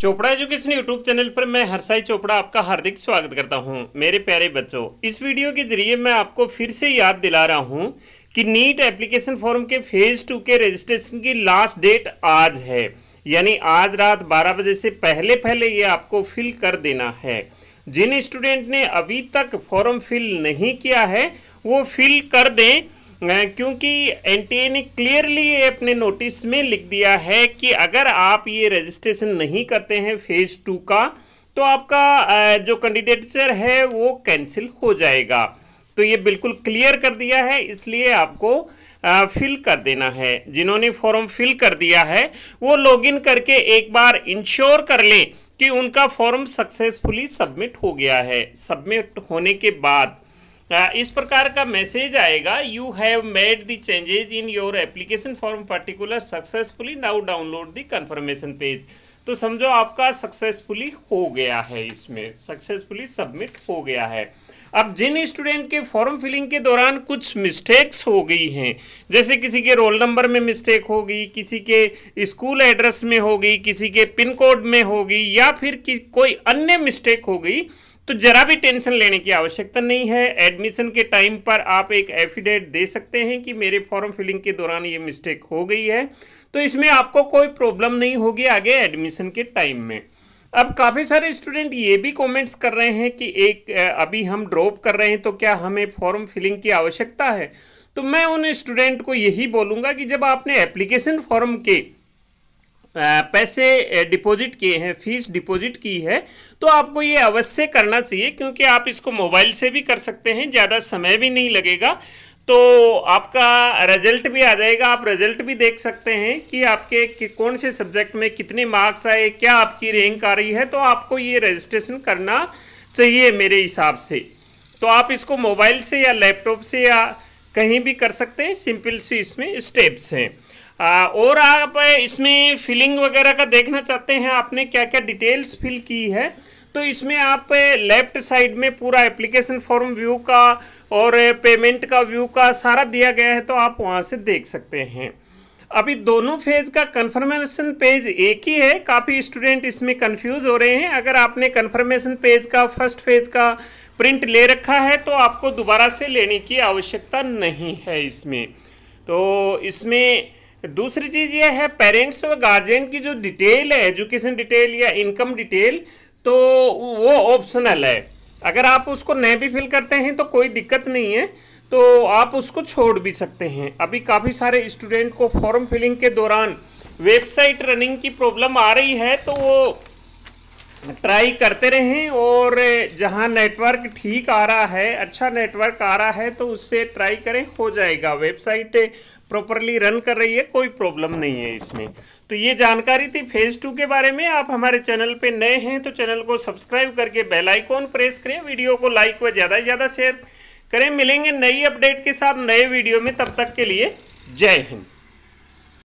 Chopra education YouTube channel पर मैं हरसाई चोपड़ा आपका हार्दिक स्वागत करता हूं मेरे प्यारे बच्चों इस वीडियो के जरिए मैं आपको फिर से याद दिला रहा हूं कि नीट एप्लीकेशन फॉर्म के फेज टू के रजिस्ट्रेशन की लास्ट डेट आज है यानी आज रात 12 बजे से पहले पहले ये आपको फिल कर देना है जिन स्टूडेंट ने अभी तक फॉर्म फिल नहीं किया है वो फिल कर दें क्योंकि ए ने क्लियरली अपने नोटिस में लिख दिया है कि अगर आप ये रजिस्ट्रेशन नहीं करते हैं फेज़ टू का तो आपका जो कैंडिडेटचर है वो कैंसिल हो जाएगा तो ये बिल्कुल क्लियर कर दिया है इसलिए आपको फिल कर देना है जिन्होंने फॉर्म फिल कर दिया है वो लॉगिन करके एक बार इंश्योर कर लें कि उनका फॉर्म सक्सेसफुली सबमिट हो गया है सबमिट होने के बाद इस प्रकार का मैसेज आएगा you have made the changes in your application form particular successfully now download the confirmation page तो समझो आपका सक्सेसफुली हो गया है इसमें सक्सेसफुली सबमिट हो गया है अब जिन स्टूडेंट के फॉर्म फिलिंग के दौरान कुछ मिस्टेक्स हो गई हैं जैसे किसी के रोल नंबर में मिस्टेक हो गई किसी के स्कूल एड्रेस में हो गई किसी के पिन कोड में हो गई या फिर कोई अन्य मिस्टेक हो गई तो जरा भी टेंशन लेने की आवश्यकता नहीं है एडमिशन के टाइम पर आप एक एफिडेविट दे सकते हैं कि मेरे फॉर्म फिलिंग के दौरान ये मिस्टेक हो गई है तो इसमें आपको कोई प्रॉब्लम नहीं होगी आगे एडमिशन के टाइम में अब काफ़ी सारे स्टूडेंट ये भी कमेंट्स कर रहे हैं कि एक अभी हम ड्रॉप कर रहे हैं तो क्या हमें फॉर्म फिलिंग की आवश्यकता है तो मैं उन स्टूडेंट को यही बोलूँगा कि जब आपने एप्लीकेशन फॉर्म के पैसे डिपॉजिट किए हैं फीस डिपॉजिट की है तो आपको ये अवश्य करना चाहिए क्योंकि आप इसको मोबाइल से भी कर सकते हैं ज़्यादा समय भी नहीं लगेगा तो आपका रिजल्ट भी आ जाएगा आप रिजल्ट भी देख सकते हैं कि आपके कि कौन से सब्जेक्ट में कितने मार्क्स आए क्या आपकी रैंक आ रही है तो आपको ये रजिस्ट्रेशन करना चाहिए मेरे हिसाब से तो आप इसको मोबाइल से या लैपटॉप से या कहीं भी कर सकते हैं सिंपल सी इसमें स्टेप्स हैं और आप इसमें फिलिंग वगैरह का देखना चाहते हैं आपने क्या क्या डिटेल्स फिल की है तो इसमें आप लेफ्ट साइड में पूरा एप्लीकेशन फॉर्म व्यू का और पेमेंट का व्यू का सारा दिया गया है तो आप वहाँ से देख सकते हैं अभी दोनों फेज का कन्फर्मेशन पेज एक ही है काफ़ी स्टूडेंट इसमें कंफ्यूज हो रहे हैं अगर आपने कन्फर्मेशन पेज का फर्स्ट फेज का प्रिंट ले रखा है तो आपको दोबारा से लेने की आवश्यकता नहीं है इसमें तो इसमें दूसरी चीज़ यह है पेरेंट्स और गार्जियन की जो डिटेल है एजुकेशन डिटेल या इनकम डिटेल तो वो ऑप्शनल है अगर आप उसको नए भी फिल करते हैं तो कोई दिक्कत नहीं है तो आप उसको छोड़ भी सकते हैं अभी काफ़ी सारे स्टूडेंट को फॉर्म फिलिंग के दौरान वेबसाइट रनिंग की प्रॉब्लम आ रही है तो वो ट्राई करते रहें और जहां नेटवर्क ठीक आ रहा है अच्छा नेटवर्क आ रहा है तो उससे ट्राई करें हो जाएगा वेबसाइट प्रॉपरली रन कर रही है कोई प्रॉब्लम नहीं है इसमें तो ये जानकारी थी फेज़ टू के बारे में आप हमारे चैनल पे नए हैं तो चैनल को सब्सक्राइब करके बेल आइकॉन प्रेस करें वीडियो को लाइक व ज़्यादा से ज़्यादा शेयर करें मिलेंगे नई अपडेट के साथ नए वीडियो में तब तक के लिए जय हिंद